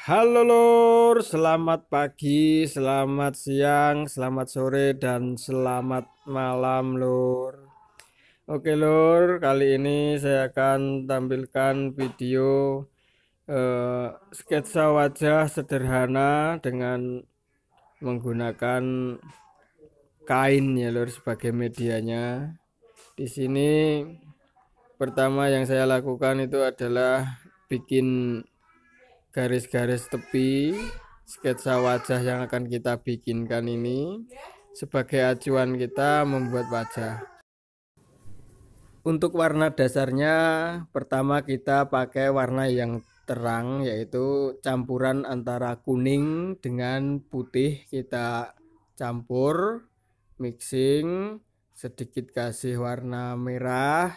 Halo lor, selamat pagi, selamat siang, selamat sore, dan selamat malam lor. Oke lor, kali ini saya akan tampilkan video eh, sketsa wajah sederhana dengan menggunakan kain ya lor sebagai medianya. Di sini pertama yang saya lakukan itu adalah bikin garis-garis tepi sketsa wajah yang akan kita bikinkan ini sebagai acuan kita membuat wajah untuk warna dasarnya pertama kita pakai warna yang terang yaitu campuran antara kuning dengan putih kita campur mixing sedikit kasih warna merah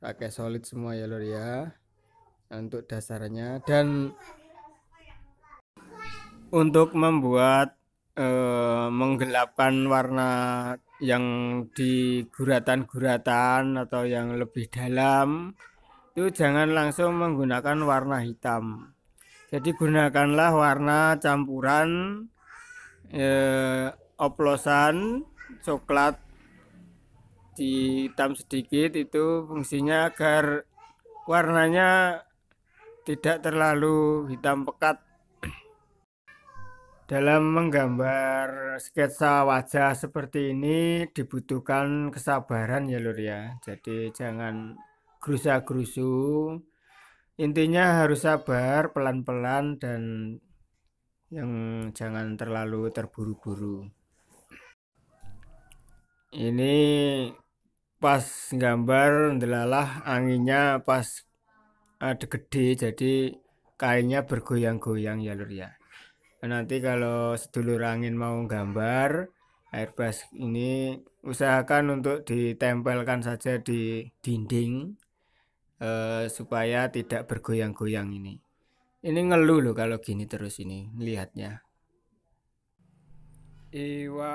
pakai solid semua ya lor ya nah, untuk dasarnya dan untuk membuat eh, menggelapkan warna yang di guratan-guratan atau yang lebih dalam itu jangan langsung menggunakan warna hitam jadi gunakanlah warna campuran eh, oplosan coklat di hitam sedikit itu fungsinya agar warnanya tidak terlalu hitam pekat dalam menggambar sketsa wajah seperti ini dibutuhkan kesabaran ya lur ya. Jadi jangan gerusa-gerusu. Intinya harus sabar pelan-pelan dan yang jangan terlalu terburu-buru. Ini pas gambar ndelalah anginnya pas ada eh, gede jadi kainnya bergoyang-goyang ya lur ya nanti kalau sedulur angin mau gambar airbrush ini usahakan untuk ditempelkan saja di dinding eh, supaya tidak bergoyang-goyang ini ini ngeluh loh kalau gini terus ini lihatnya iwa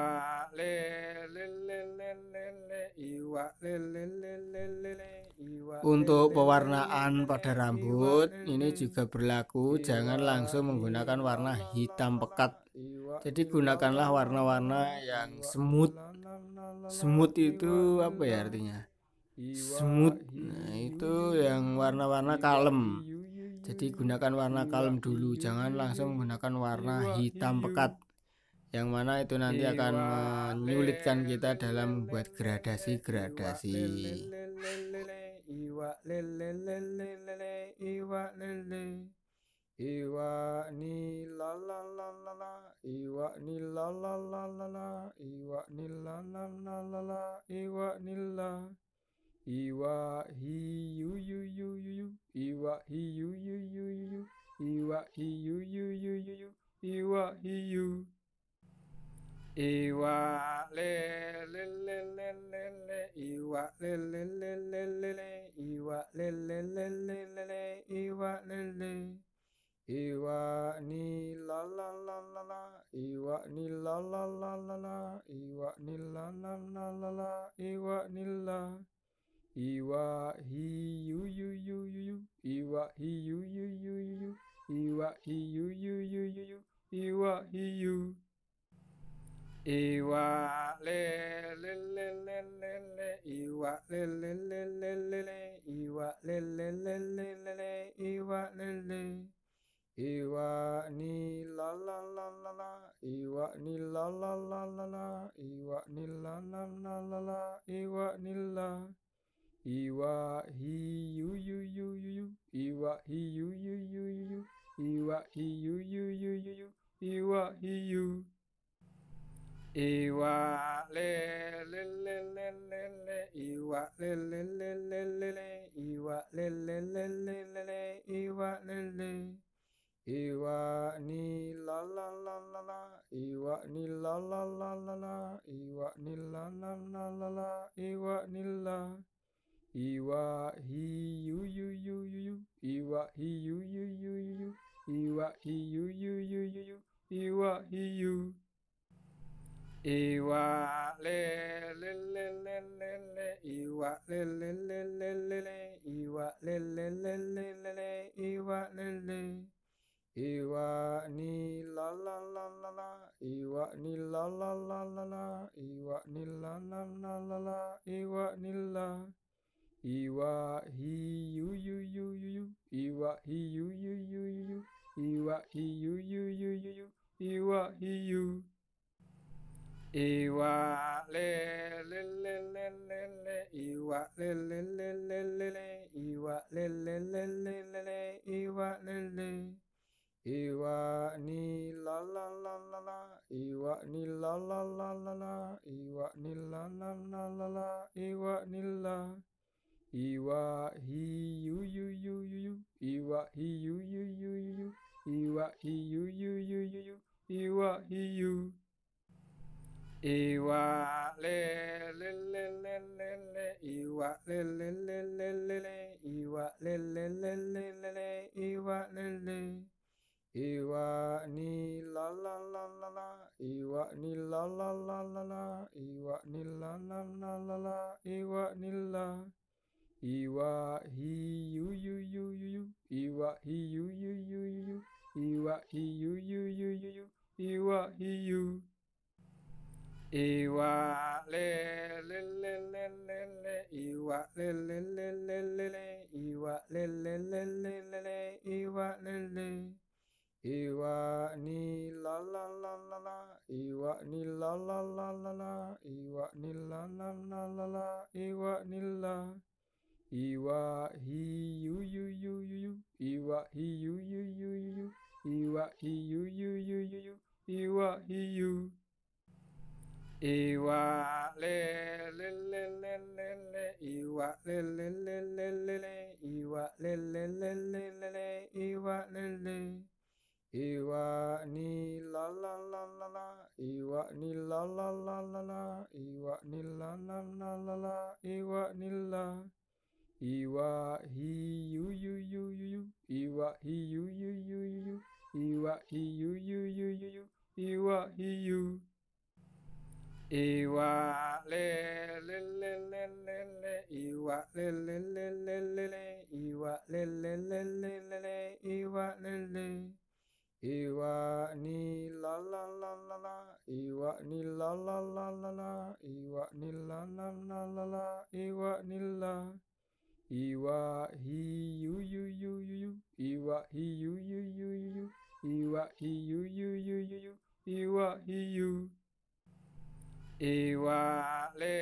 lele lele lele iwa lele lele lele untuk pewarnaan pada rambut ini juga berlaku, jangan langsung menggunakan warna hitam pekat. Jadi gunakanlah warna-warna yang smooth. Smooth itu apa ya artinya? Smooth. Nah, itu yang warna-warna kalem. Jadi gunakan warna kalem dulu, jangan langsung menggunakan warna hitam pekat. Yang mana itu nanti akan menyulitkan kita dalam membuat gradasi-gradasi. iwa lele lele lele iwa lele iwa ni la la la la la iwa ni la la la la la iwa ni la la la la la iwa ni la iwa hi you you you you you iwa hi you you you you you iwa hi you you you you you iwa hi you Iwa le le le le le le Iwa le le le le le le Iwa le le le le le le Iwa le le Iwa ni la la la la la Iwa ni la la la la la Iwa ni la la la la la Iwa ni la Iwa he yu yu yu yu you Iwa he yu yu yu yu you Iwa he yu yu yu yu you Iwa he you Iwa le le le le le le Iwa le le le le le le Iwa le le le le le le Iwa le le Iwa ni la la la la la Iwa ni la la la la la Iwa ni la la la la la Iwa ni la Iwa he yu yu yu yu you Iwa he yu yu yu yu you Iwa he yu yu yu yu you Iwa he you Iwa le le le le le le Iwa le le le le le le Iwa le le le le le le Iwa le le Iwa ni la la la la la Iwa ni la la la la la Iwa ni la la la la la Iwa ni la Iwa he yu yu yu yu you Iwa he yu yu yu yu you Iwa he yu yu yu yu you Iwa he you Iwa le le le le le le Iwa le le le le le le Iwa le le le le le le Iwa le le Iwa ni la la la la la Iwa ni la la la la la Iwa ni la la la la la Iwa ni la Iwa he yu yu yu yu you Iwa he yu yu yu yu you Iwa he yu yu yu yu you Iwa he you Iwa le le le le le le Iwa le le le le le le Iwa le le le le le le Iwa le le Iwa ni la la la la la Iwa ni la la la la la Iwa ni la la la la la Iwa ni la Iwa he yu yu yu yu you Iwa he yu yu yu yu you Iwa he yu yu yu yu you Iwa he you Iwa le le le le le le Iwa le le le le le le Iwa le le le le le le Iwa le le Iwa ni la la la la la Iwa ni la la la la la Iwa ni la la la la la Iwa ni la Iwa he yu yu yu yu you Iwa he yu yu yu yu you Iwa he yu yu yu yu you Iwa he you Iwa le le le le le le Iwa le le le le le le Iwa le le le le le le Iwa le le Iwa ni la la la la la Iwa ni la la la la la Iwa ni la la la la la Iwa ni la Iwa he yu yu yu yu yu Iwa he yu yu yu yu yu Iwa he yu yu yu yu yu Iwa he you Iwa le le le le le le Iwa le le le le le le Iwa le le le le le le Iwa le le Iwa ni la la la la la Iwa ni la la la la la Iwa ni la la la la la Iwa ni la Iwa he you you you you you Iwa he you you you you you Iwa he you you you you you Iwa he you Iwa le le le le le le Iwa le le le le le le Iwa le le le le le le Iwa le le Iwa ni la la la la la Iwa ni la la la la la Iwa ni la la la la la Iwa ni la Iwa he you you you you you Iwa he you you you you you Iwa he you you you you you Iwa he you Iwa le,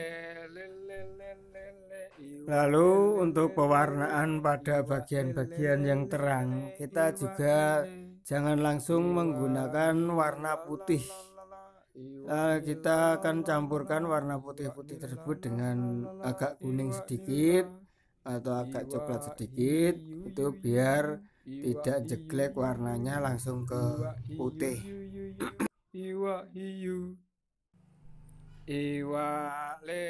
le, le, le, le, le, Lalu untuk pewarnaan pada bagian-bagian yang terang, kita juga jangan langsung menggunakan warna putih. Uh, kita akan campurkan warna putih-putih tersebut dengan agak kuning sedikit atau agak coklat sedikit itu biar tidak jelek warnanya langsung ke putih. Iwa le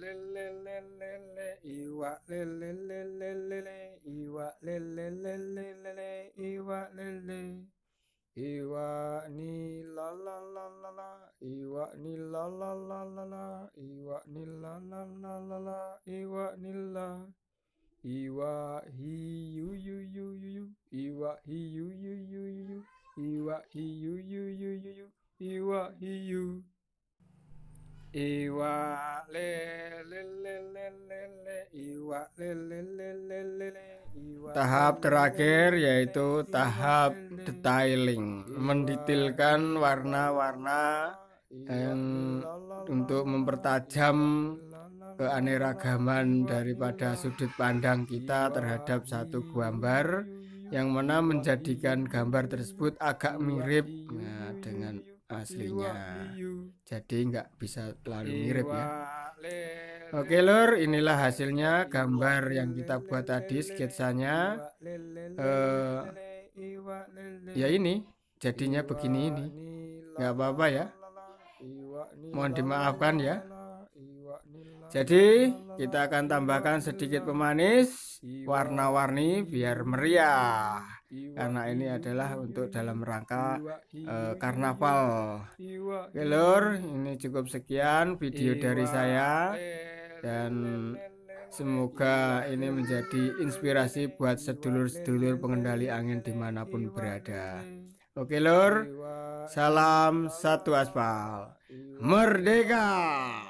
le le le le le Iwa le le le le le le Iwa le le le le le le Iwa le le Iwa ni la la la la la Iwa ni la la la la la Iwa ni la la la la la Iwa ni la Iwa he yu yu yu yu yu Iwa he yu yu yu yu yu Iwa he yu yu yu yu yu Iwa he you Iwa le le le le le le iwa le le le le le iwa Tahap terakhir yaitu tahap detailing, mendetailkan warna-warna untuk mempertajam keaneragaman daripada sudut pandang kita terhadap satu gambar yang mana menjadikan gambar tersebut agak mirip aslinya. Jadi nggak bisa terlalu mirip ya. Oke lur, inilah hasilnya gambar yang kita buat tadi sketsanya. Uh, ya ini, jadinya begini ini. Nggak apa-apa ya. Mohon dimaafkan ya. Jadi kita akan tambahkan sedikit pemanis warna-warni biar meriah karena ini adalah untuk dalam rangka uh, karnaval. Oke lor, ini cukup sekian video dari saya dan Semoga ini menjadi inspirasi buat sedulur-sedulur pengendali angin dimanapun berada. Oke lor, salam satu aspal. Merdeka!